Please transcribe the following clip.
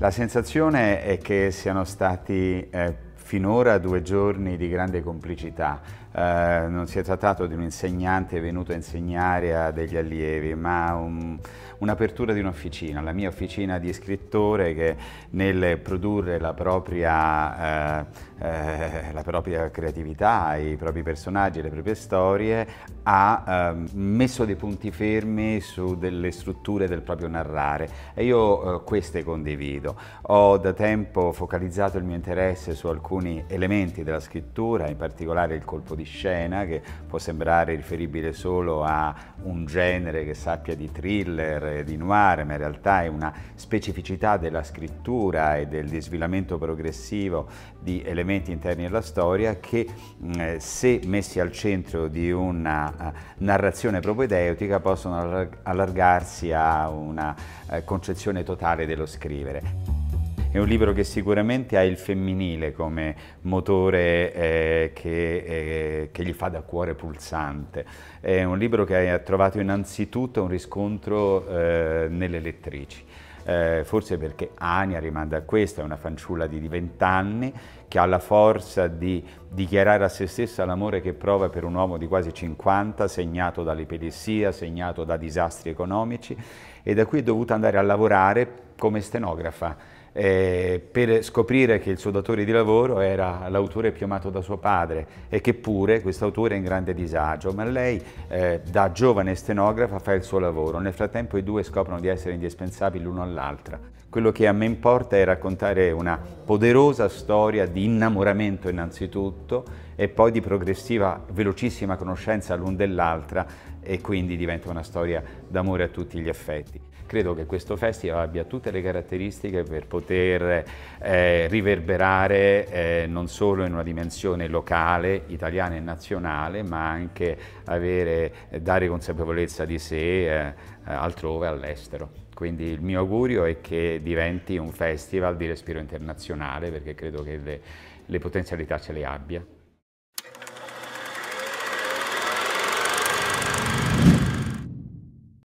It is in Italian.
La sensazione è che siano stati eh, finora due giorni di grande complicità, eh, non si è trattato di un insegnante venuto a insegnare a degli allievi, ma un'apertura di un'officina, la mia officina di scrittore che nel produrre la propria, eh, eh, la propria creatività, i propri personaggi, le proprie storie, ha ehm, messo dei punti fermi su delle strutture del proprio narrare e io eh, queste condivido. Ho da tempo focalizzato il mio interesse su alcuni elementi della scrittura, in particolare il colpo di scena che può sembrare riferibile solo a un genere che sappia di thriller e di noir, ma in realtà è una specificità della scrittura e del disvilamento progressivo di elementi interni alla storia che eh, se messi al centro di una eh, narrazione propedeutica possono allargarsi a una eh, concezione totale dello scrivere. È un libro che sicuramente ha il femminile come motore eh, che, eh, che, gli fa da cuore pulsante. È un libro che ha trovato innanzitutto un riscontro eh, nelle lettrici. Eh, forse perché Ania rimanda a questa, è una fanciulla di 20 anni che ha la forza di dichiarare a se stessa l'amore che prova per un uomo di quasi 50, segnato dall'epilessia, segnato da disastri economici e da cui è dovuta andare a lavorare come stenografa eh, per scoprire che il suo datore di lavoro era l'autore più amato da suo padre e che pure quest'autore è in grande disagio, ma lei eh, da giovane stenografa fa il suo lavoro, nel frattempo i due scoprono di essere indispensabili l'uno all'altra. Quello che a me importa è raccontare una poderosa storia di innamoramento innanzitutto e poi di progressiva, velocissima conoscenza l'un dell'altra e quindi diventa una storia d'amore a tutti gli effetti. Credo che questo festival abbia tutte le caratteristiche per poter poter eh, riverberare eh, non solo in una dimensione locale, italiana e nazionale, ma anche avere, eh, dare consapevolezza di sé eh, altrove, all'estero. Quindi il mio augurio è che diventi un festival di respiro internazionale perché credo che le, le potenzialità ce le abbia.